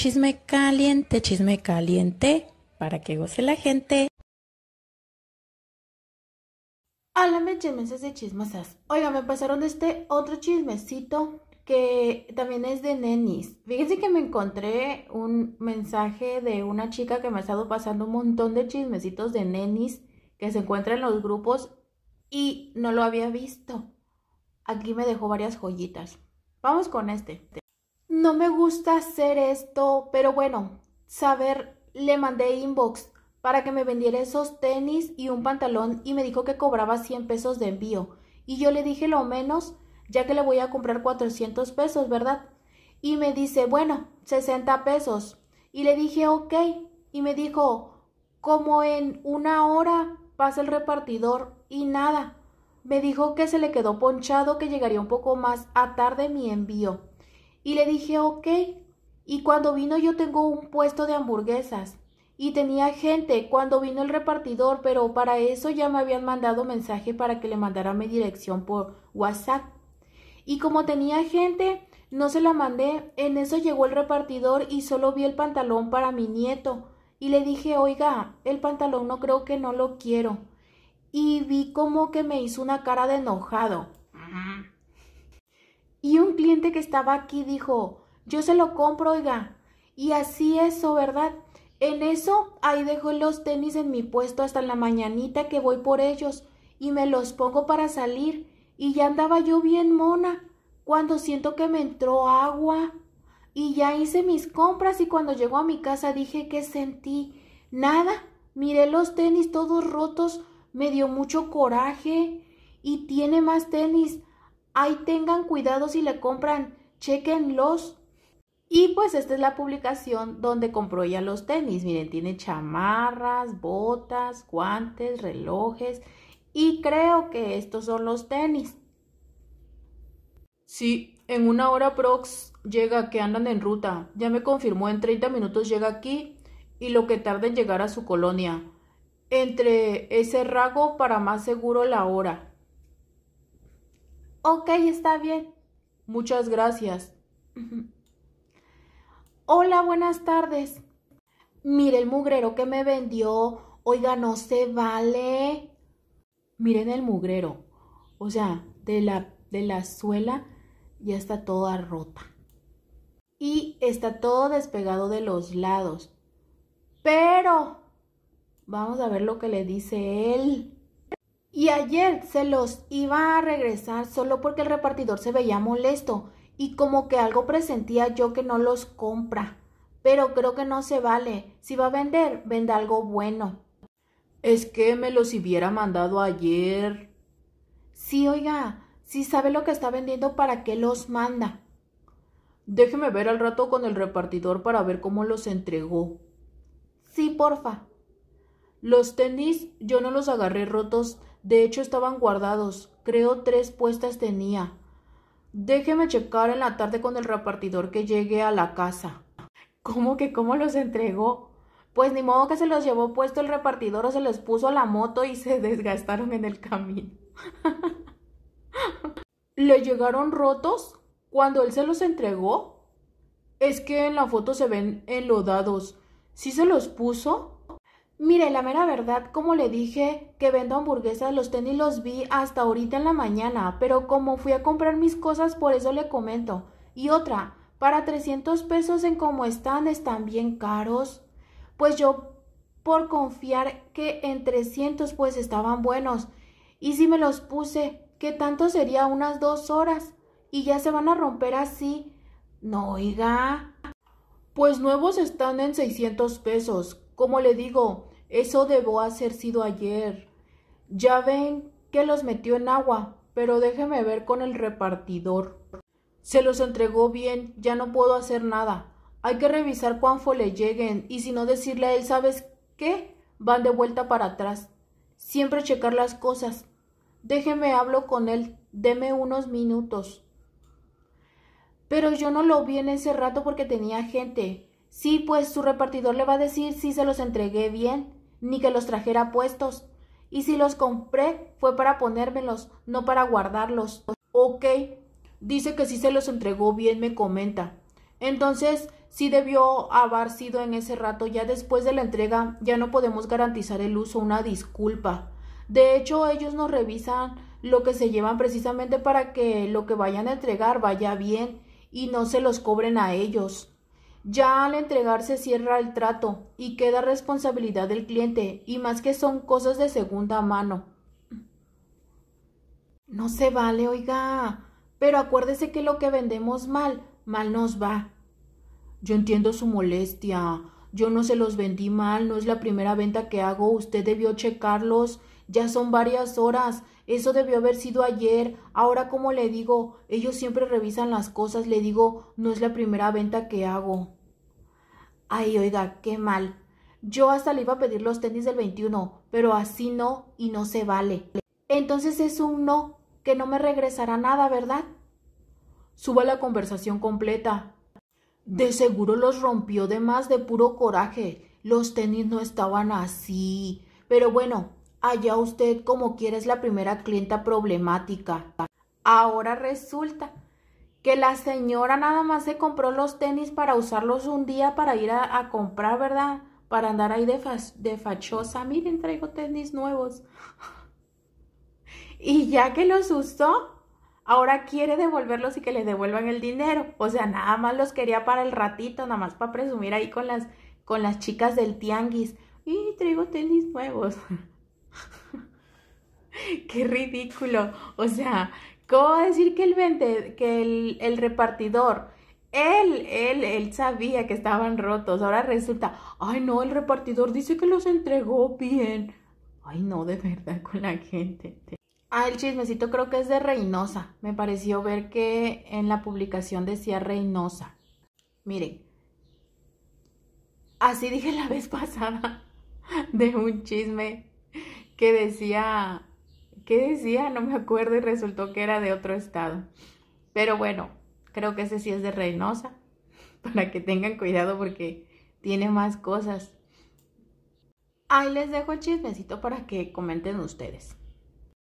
Chisme caliente, chisme caliente, para que goce la gente. Háblame chismes de chismosas. Oiga, me pasaron este otro chismecito que también es de nenis. Fíjense que me encontré un mensaje de una chica que me ha estado pasando un montón de chismecitos de nenis que se encuentran en los grupos y no lo había visto. Aquí me dejó varias joyitas. Vamos con este no me gusta hacer esto, pero bueno, saber, le mandé inbox para que me vendiera esos tenis y un pantalón y me dijo que cobraba 100 pesos de envío. Y yo le dije lo menos, ya que le voy a comprar 400 pesos, ¿verdad? Y me dice, bueno, 60 pesos. Y le dije, ok. Y me dijo, como en una hora pasa el repartidor y nada. Me dijo que se le quedó ponchado, que llegaría un poco más a tarde mi envío. Y le dije, ok. Y cuando vino yo tengo un puesto de hamburguesas. Y tenía gente cuando vino el repartidor, pero para eso ya me habían mandado mensaje para que le mandara mi dirección por WhatsApp. Y como tenía gente, no se la mandé. En eso llegó el repartidor y solo vi el pantalón para mi nieto. Y le dije, oiga, el pantalón no creo que no lo quiero. Y vi como que me hizo una cara de enojado. Y un cliente que estaba aquí dijo, yo se lo compro, oiga. Y así eso, oh, ¿verdad? En eso, ahí dejo los tenis en mi puesto hasta la mañanita que voy por ellos y me los pongo para salir. Y ya andaba yo bien mona, cuando siento que me entró agua. Y ya hice mis compras y cuando llegó a mi casa dije que sentí nada. Miré los tenis todos rotos, me dio mucho coraje. Y tiene más tenis. Ahí tengan cuidado si le compran, chequenlos. Y pues esta es la publicación donde compró ella los tenis. Miren, tiene chamarras, botas, guantes, relojes. Y creo que estos son los tenis. Sí, en una hora prox llega, que andan en ruta. Ya me confirmó, en 30 minutos llega aquí y lo que tarda en llegar a su colonia. Entre ese rago para más seguro la hora. Ok, está bien. Muchas gracias. Hola, buenas tardes. Mire el mugrero que me vendió. Oiga, no se vale. Miren el mugrero. O sea, de la, de la suela ya está toda rota. Y está todo despegado de los lados. Pero, vamos a ver lo que le dice él. Y ayer se los iba a regresar solo porque el repartidor se veía molesto y como que algo presentía yo que no los compra. Pero creo que no se vale. Si va a vender, venda algo bueno. Es que me los hubiera mandado ayer. Sí, oiga, si sabe lo que está vendiendo, ¿para qué los manda? Déjeme ver al rato con el repartidor para ver cómo los entregó. Sí, porfa. Los tenis yo no los agarré rotos de hecho, estaban guardados. Creo tres puestas tenía. Déjeme checar en la tarde con el repartidor que llegue a la casa. ¿Cómo que cómo los entregó? Pues ni modo que se los llevó puesto el repartidor o se los puso a la moto y se desgastaron en el camino. ¿Le llegaron rotos cuando él se los entregó? Es que en la foto se ven enlodados. ¿Sí se los puso? Mire, la mera verdad, como le dije que vendo hamburguesas, los y los vi hasta ahorita en la mañana, pero como fui a comprar mis cosas, por eso le comento. Y otra, para 300 pesos en cómo están, están bien caros. Pues yo, por confiar que en 300 pues estaban buenos. Y si me los puse, ¿qué tanto sería unas dos horas. Y ya se van a romper así. No, oiga. Pues nuevos están en 600 pesos. Como le digo, eso debo haber sido ayer. Ya ven que los metió en agua, pero déjeme ver con el repartidor. Se los entregó bien, ya no puedo hacer nada. Hay que revisar cuánto le lleguen y si no decirle a él, ¿sabes qué? Van de vuelta para atrás. Siempre checar las cosas. Déjeme hablo con él, deme unos minutos. Pero yo no lo vi en ese rato porque tenía gente. Sí, pues su repartidor le va a decir si se los entregué bien ni que los trajera puestos. Y si los compré fue para ponérmelos, no para guardarlos. Ok. Dice que si se los entregó bien, me comenta. Entonces, si debió haber sido en ese rato, ya después de la entrega ya no podemos garantizar el uso, una disculpa. De hecho, ellos nos revisan lo que se llevan precisamente para que lo que vayan a entregar vaya bien y no se los cobren a ellos. Ya al entregarse cierra el trato y queda responsabilidad del cliente, y más que son cosas de segunda mano. No se vale, oiga. Pero acuérdese que lo que vendemos mal, mal nos va. Yo entiendo su molestia. Yo no se los vendí mal, no es la primera venta que hago. Usted debió checarlos ya son varias horas. Eso debió haber sido ayer. Ahora, como le digo, ellos siempre revisan las cosas. Le digo, no es la primera venta que hago. Ay, oiga, qué mal. Yo hasta le iba a pedir los tenis del 21, pero así no y no se vale. Entonces es un no, que no me regresará nada, ¿verdad? Suba la conversación completa. De seguro los rompió de más de puro coraje. Los tenis no estaban así. Pero bueno, Allá usted como quiere, es la primera clienta problemática. Ahora resulta que la señora nada más se compró los tenis para usarlos un día para ir a, comprar, ¿verdad? Para andar ahí de, fachosa. Miren, traigo tenis nuevos. y ya que los usó, ahora quiere devolverlos y que le devuelvan el dinero. O sea, nada más los quería para el ratito, nada más para presumir ahí con las, con las chicas del tianguis. Y traigo tenis nuevos. Qué ridículo. O sea, ¿cómo decir que el, que el, repartidor él, él, él sabía que estaban rotos. Ahora resulta, ay no, el repartidor dice que los entregó bien. Ay no, de verdad con la gente. Ah, el chismecito creo que es de Reynosa. Me pareció ver que en la publicación decía Reynosa. Miren, así dije la vez pasada de un chisme que decía, ¿qué decía? No me acuerdo y resultó que era de otro estado. Pero bueno, creo que ese sí es de Reynosa, para que tengan cuidado porque tiene más cosas. Ahí les dejo el chismecito para que comenten ustedes.